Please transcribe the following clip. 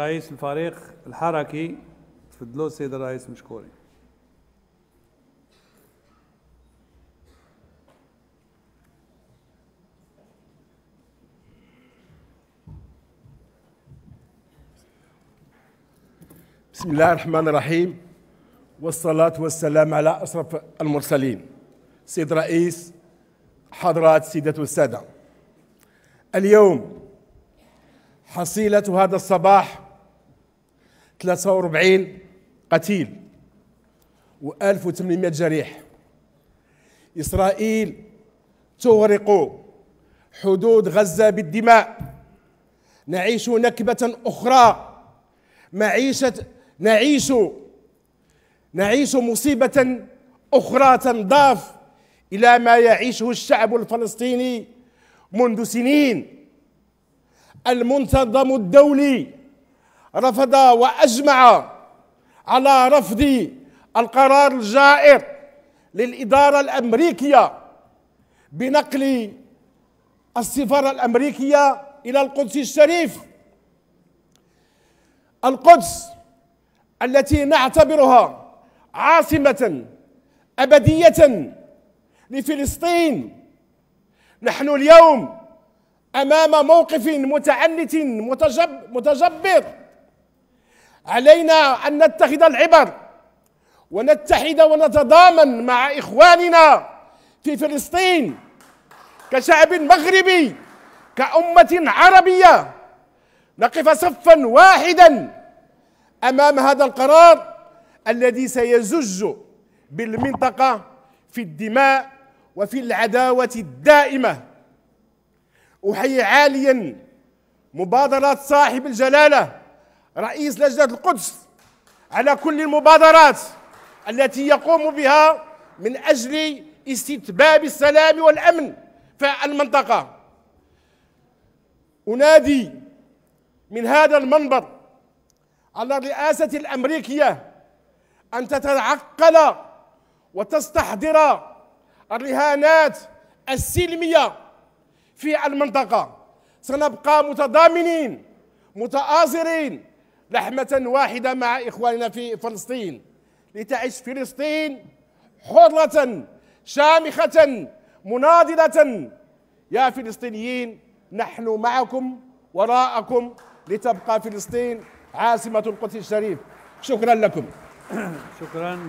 رئيس الفريق الحركي تفضلوا السيد الرئيس مشكوري بسم الله الرحمن الرحيم والصلاة والسلام على أشرف المرسلين سيد رئيس حضرات سيدة والسادة اليوم حصيلة هذا الصباح 43 قتيل و1800 جريح إسرائيل تغرق حدود غزة بالدماء نعيش نكبة أخرى معيشة نعيش نعيش مصيبة أخرى تنضاف إلى ما يعيشه الشعب الفلسطيني منذ سنين المنتظم الدولي رفض واجمع على رفض القرار الجائر للاداره الامريكيه بنقل السفاره الامريكيه الى القدس الشريف القدس التي نعتبرها عاصمه ابديه لفلسطين نحن اليوم امام موقف متعنت متجب متجبر علينا أن نتخذ العبر ونتحد ونتضامن مع إخواننا في فلسطين كشعب مغربي كأمة عربية نقف صفا واحدا أمام هذا القرار الذي سيزج بالمنطقة في الدماء وفي العداوة الدائمة أحيي عاليا مبادرات صاحب الجلالة رئيس لجنة القدس على كل المبادرات التي يقوم بها من أجل استتباب السلام والأمن في المنطقة أنادي من هذا المنبر على الرئاسة الأمريكية أن تتعقل وتستحضر الرهانات السلمية في المنطقة سنبقى متضامنين متآزرين لحمة واحدة مع إخواننا في فلسطين لتعيش فلسطين حرة شامخة مناضلة يا فلسطينيين نحن معكم وراءكم لتبقى فلسطين عاصمة القدس الشريف شكرا لكم شكرا